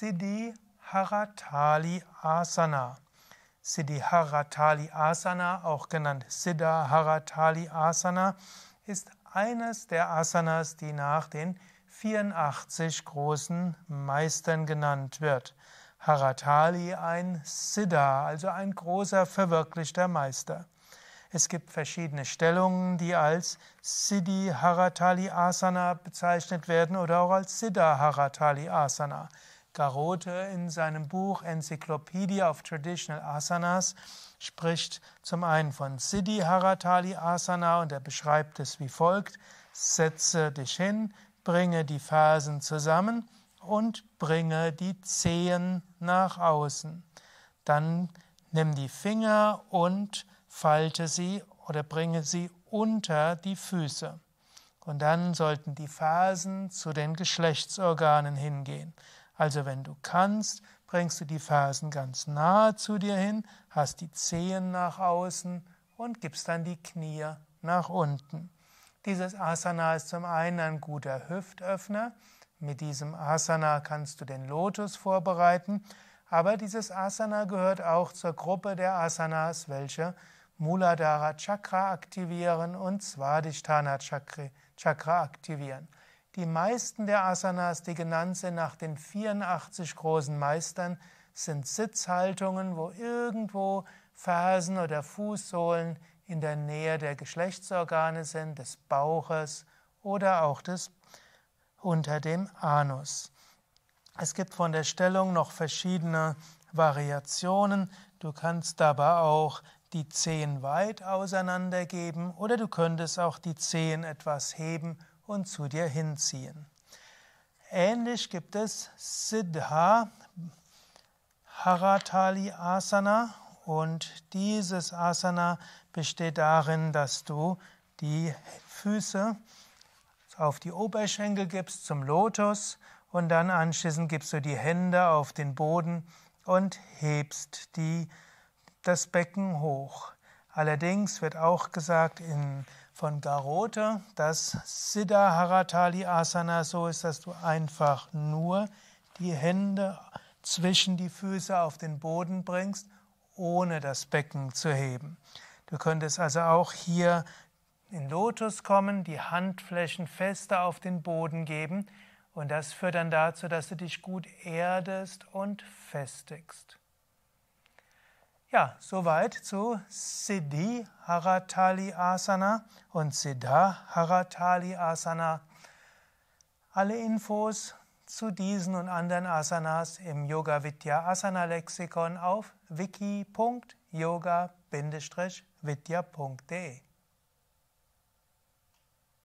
Siddhi Haratali Asana. Siddhi Haratali Asana, auch genannt Siddha Haratali Asana, ist eines der Asanas, die nach den 84 großen Meistern genannt wird. Haratali ein Siddha, also ein großer verwirklichter Meister. Es gibt verschiedene Stellungen, die als Siddhi Haratali Asana bezeichnet werden oder auch als Siddha Haratali Asana. Garote in seinem Buch Encyclopedia of Traditional Asanas spricht zum einen von Siddhi Haratali Asana und er beschreibt es wie folgt: Setze dich hin, bringe die Fersen zusammen und bringe die Zehen nach außen. Dann nimm die Finger und falte sie oder bringe sie unter die Füße. Und dann sollten die Fersen zu den Geschlechtsorganen hingehen. Also wenn du kannst, bringst du die Fersen ganz nahe zu dir hin, hast die Zehen nach außen und gibst dann die Knie nach unten. Dieses Asana ist zum einen ein guter Hüftöffner. Mit diesem Asana kannst du den Lotus vorbereiten. Aber dieses Asana gehört auch zur Gruppe der Asanas, welche Muladhara Chakra aktivieren und Svadhisthana Chakra aktivieren. Die meisten der Asanas, die genannt sind nach den 84 großen Meistern, sind Sitzhaltungen, wo irgendwo Fersen oder Fußsohlen in der Nähe der Geschlechtsorgane sind, des Bauches oder auch des unter dem Anus. Es gibt von der Stellung noch verschiedene Variationen. Du kannst dabei auch die Zehen weit auseinandergeben oder du könntest auch die Zehen etwas heben und zu dir hinziehen. Ähnlich gibt es Siddha Haratali Asana und dieses Asana besteht darin, dass du die Füße auf die Oberschenkel gibst zum Lotus und dann anschließend gibst du die Hände auf den Boden und hebst die, das Becken hoch. Allerdings wird auch gesagt in, von Garote, dass Siddha Haratali Asana so ist, dass du einfach nur die Hände zwischen die Füße auf den Boden bringst, ohne das Becken zu heben. Du könntest also auch hier in Lotus kommen, die Handflächen fester auf den Boden geben und das führt dann dazu, dass du dich gut erdest und festigst. Ja, soweit zu Siddhi Haratali Asana und Siddha Haratali Asana. Alle Infos zu diesen und anderen Asanas im Yoga Vidya Asana Lexikon auf wiki.yoga-vidya.de